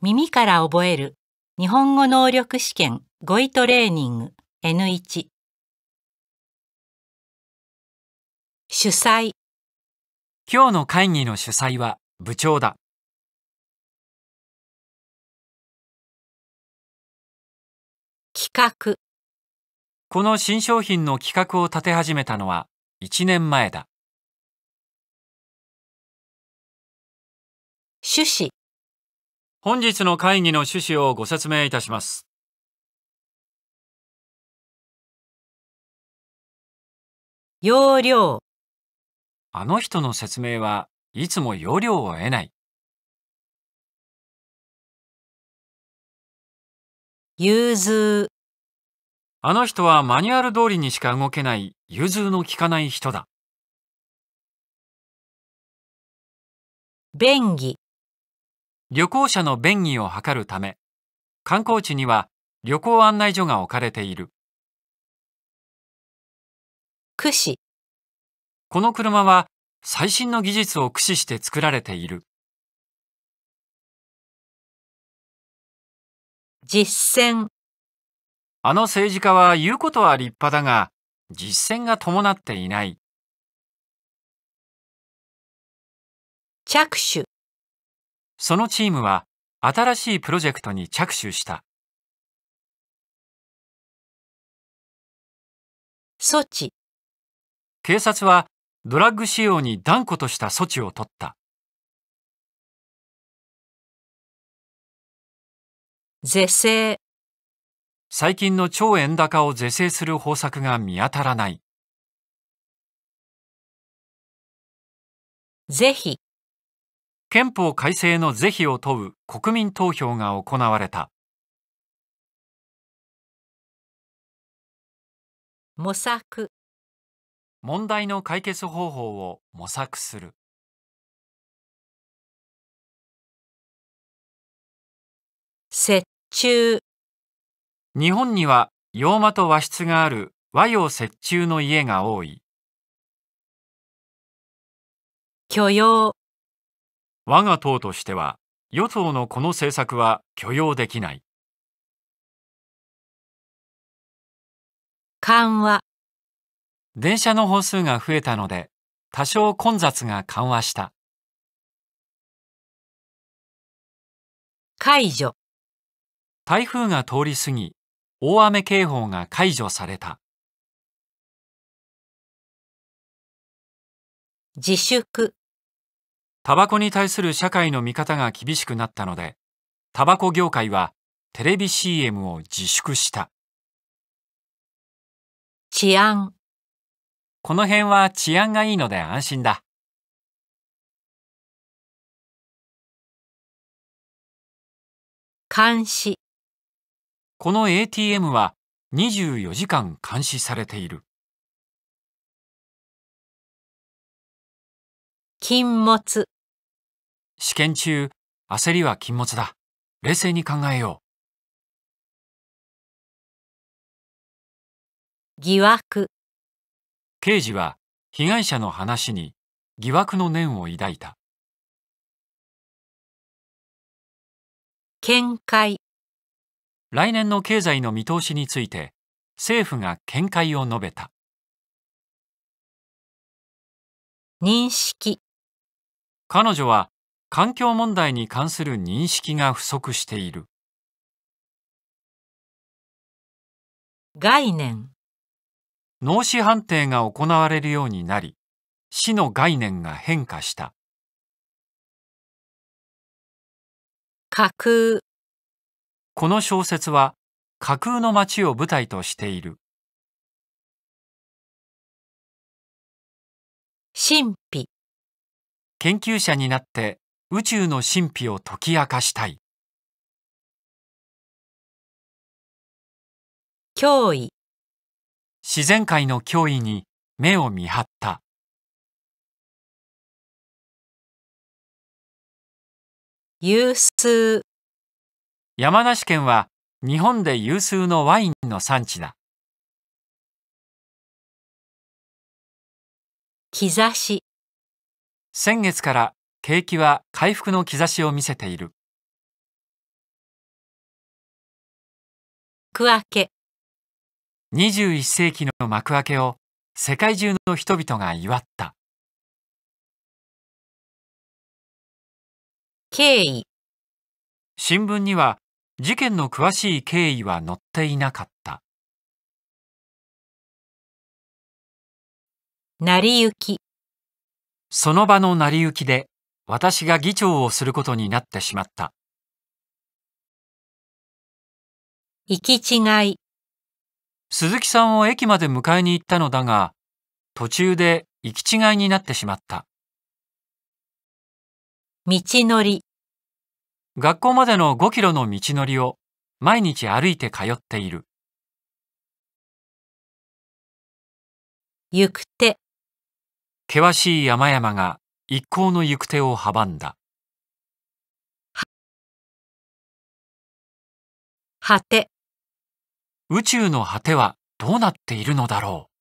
耳から覚える日本語能力試験語彙トレーニング N1 主催今日の会議の主催は部長だ企画この新商品の企画を立て始めたのは1年前だ趣旨本日の会議の趣旨をご説明いたします。要領あの人の説明はいつも要領を得ない。融通あの人はマニュアル通りにしか動けない融通のきかない人だ。便宜旅行者の便宜を図るため、観光地には旅行案内所が置かれている。駆使この車は最新の技術を駆使して作られている。実践あの政治家は言うことは立派だが、実践が伴っていない。着手そのチームは新しいプロジェクトに着手した措置警察はドラッグ使用に断固とした措置を取った是正最近の超円高を是正する方策が見当たらないぜひ憲法改正の是非を問う国民投票が行われた模索問題の解決方法を模索する折衷日本には洋間と和室がある和洋折衷の家が多い許容我が党としては与党のこの政策は許容できない緩和電車の本数が増えたので多少混雑が緩和した解除台風が通り過ぎ大雨警報が解除された自粛タバコに対する社会の見方が厳しくなったので、タバコ業界はテレビ CM を自粛した。治安。この辺は治安がいいので安心だ。監視。この ATM は24時間監視されている。禁物。試験中、焦りは禁物だ。冷静に考えよう。疑惑。刑事は被害者の話に疑惑の念を抱いた。見解。来年の経済の見通しについて政府が見解を述べた。認識。彼女は環境問題に関する認識が不足している。概念脳死判定が行われるようになり、死の概念が変化した。架空この小説は架空の街を舞台としている。神秘研究者になって宇宙の神秘を解き明かしたい脅威自然界の脅威に目を見張った有数山梨県は日本で有数のワインの産地だ兆し先月から景気は回復の兆しを見せている区分け21世紀の幕開けを世界中の人々が祝った経緯新聞には事件の詳しい経緯は載っていなかった成り行きその場の成り行きで私が議長をすることになってしまった。行き違い。鈴木さんを駅まで迎えに行ったのだが、途中で行き違いになってしまった。道のり。学校までの5キロの道のりを毎日歩いて通っている。行く手。険しい山々が一行の行く手を阻んだ果て宇宙の果てはどうなっているのだろう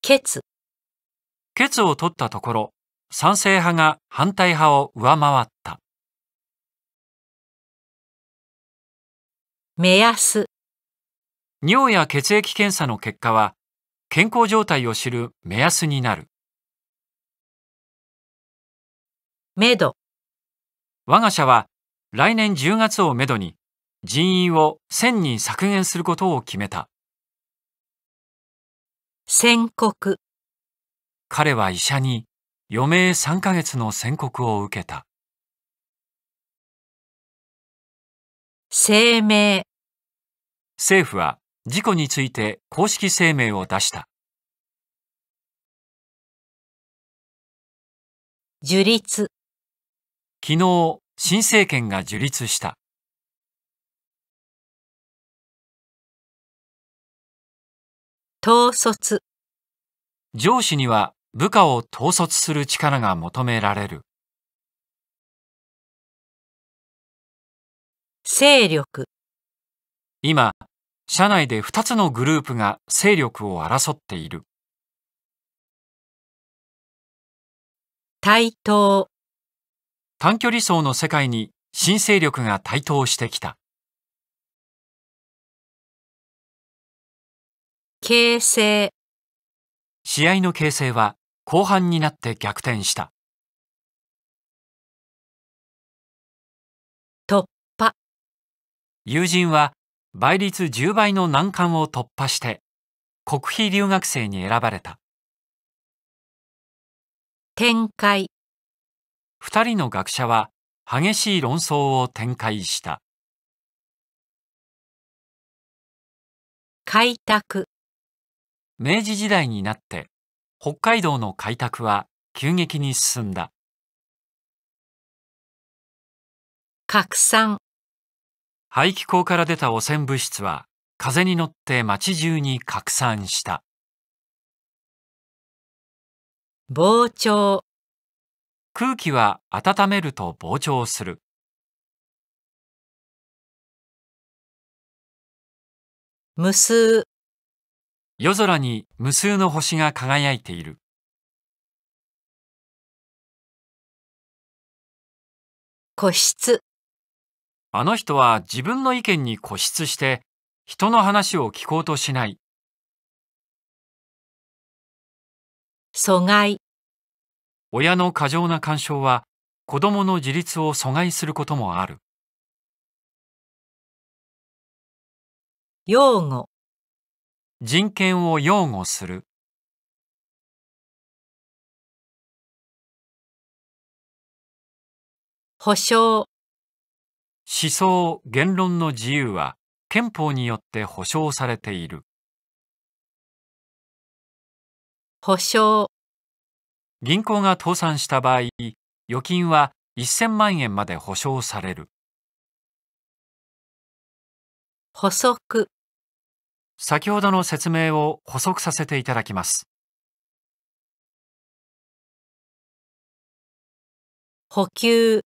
ケツケツを取ったところ賛成派が反対派を上回った目安尿や血液検査の結果は健康状態を知る目安になる。めど我が社は来年10月をめどに人員を1000人削減することを決めた。宣告彼は医者に余命3ヶ月の宣告を受けた。声明政府は事故について公式声明を出した。樹立昨日、新政権が樹立した。統率上司には部下を統率する力が求められる。勢力今、社内で2つのグループが勢力を争っている。対等。短距離走の世界に新勢力が台頭してきた。形成試合の形勢は後半になって逆転した。突破。友人は倍率10倍の難関を突破して国費留学生に選ばれた展開2人の学者は激しい論争を展開した開拓明治時代になって北海道の開拓は急激に進んだ拡散排気口から出た汚染物質は風に乗って街中に拡散した。膨張空気は温めると膨張する。無数夜空に無数の星が輝いている。個室あの人は自分の意見に固執して人の話を聞こうとしない。阻害親の過剰な干渉は子供の自立を阻害することもある。擁護人権を擁護する。保障思想・言論の自由は憲法によって保障されている。保証銀行が倒産した場合、預金は1000万円まで保証される。補足先ほどの説明を補足させていただきます。補給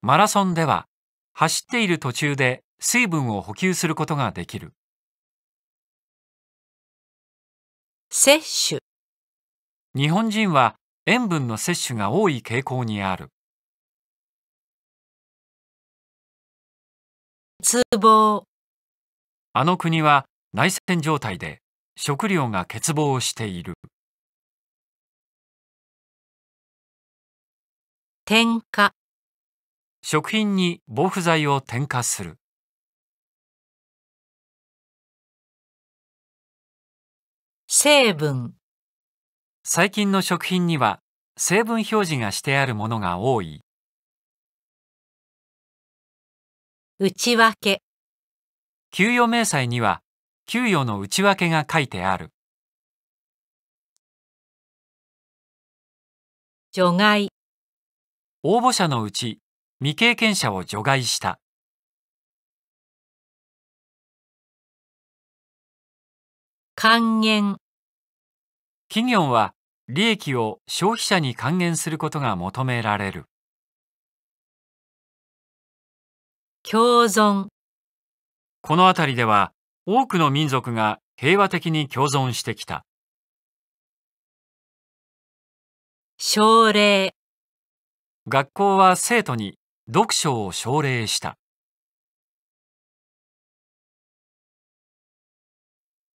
マラソンでは走っている途中で水分を補給することができる摂取日本人は塩分の摂取が多い傾向にある通房あの国は内戦状態で食料が欠乏している添加食品に防腐剤を添加する成分最近の食品には成分表示がしてあるものが多い内訳給与明細には給与の内訳が書いてある除外応募者のうち未経験者を除外した。還元企業は利益を消費者に還元することが求められる共存この辺りでは多くの民族が平和的に共存してきた奨励学校は生徒に読書を奨励した。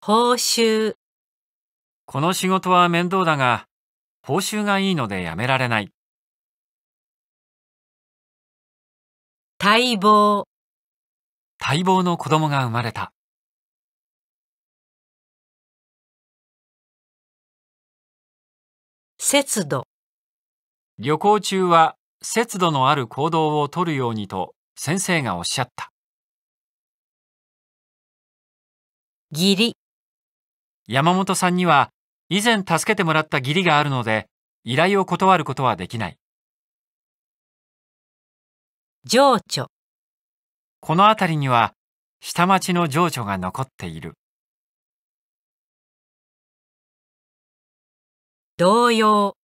報酬この仕事は面倒だが、報酬がいいのでやめられない。待望待望の子供が生まれた。節度旅行中は節度のある行動をとるようにと先生がおっしゃった。義理山本さんには以前助けてもらった義理があるので依頼を断ることはできない。情緒この辺りには下町の情緒が残っている。動揺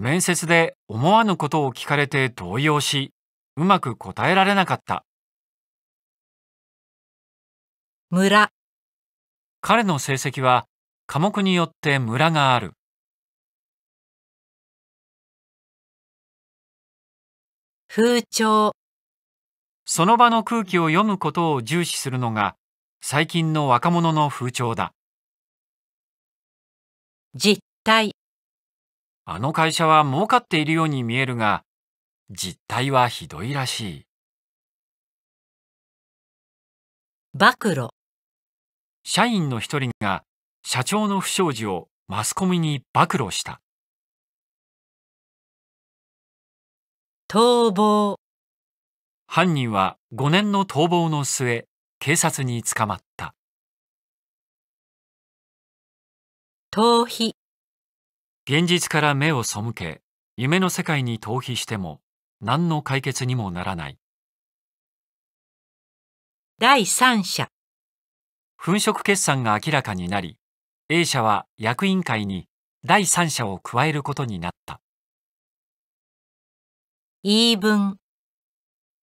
面接で思わぬことを聞かれて動揺し、うまく答えられなかった。村彼の成績は科目によってムラがある。風潮その場の空気を読むことを重視するのが最近の若者の風潮だ。実態あの会社は儲かっているように見えるが、実態はひどいらしい。暴露社員の一人が社長の不祥事をマスコミに暴露した。逃亡犯人は5年の逃亡の末、警察に捕まった。逃避現実から目を背け夢の世界に逃避しても何の解決にもならない第三者粉飾決算が明らかになり A 社は役員会に第三者を加えることになった言い分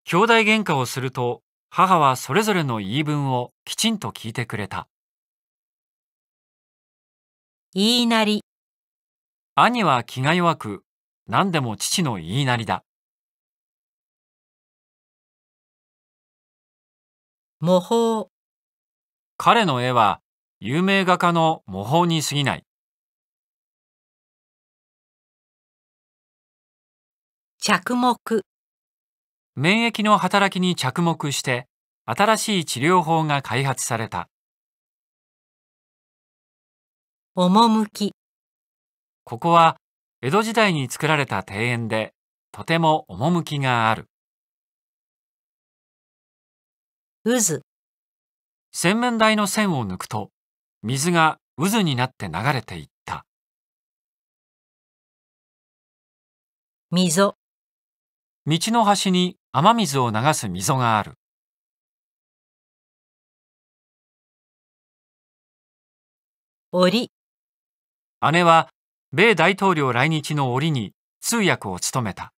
兄弟喧嘩をすると母はそれぞれの言い分をきちんと聞いてくれた言いなり兄は気が弱く、何でも父の言いなりだ。模倣。彼の絵は有名画家の模倣に過ぎない。着目。免疫の働きに着目して、新しい治療法が開発された。趣。ここは江戸時代に作られた庭園で、とても趣がある。渦。洗面台の線を抜くと、水が渦になって流れていった。溝。道の端に雨水を流す溝がある。折姉は米大統領来日の折に通訳を務めた。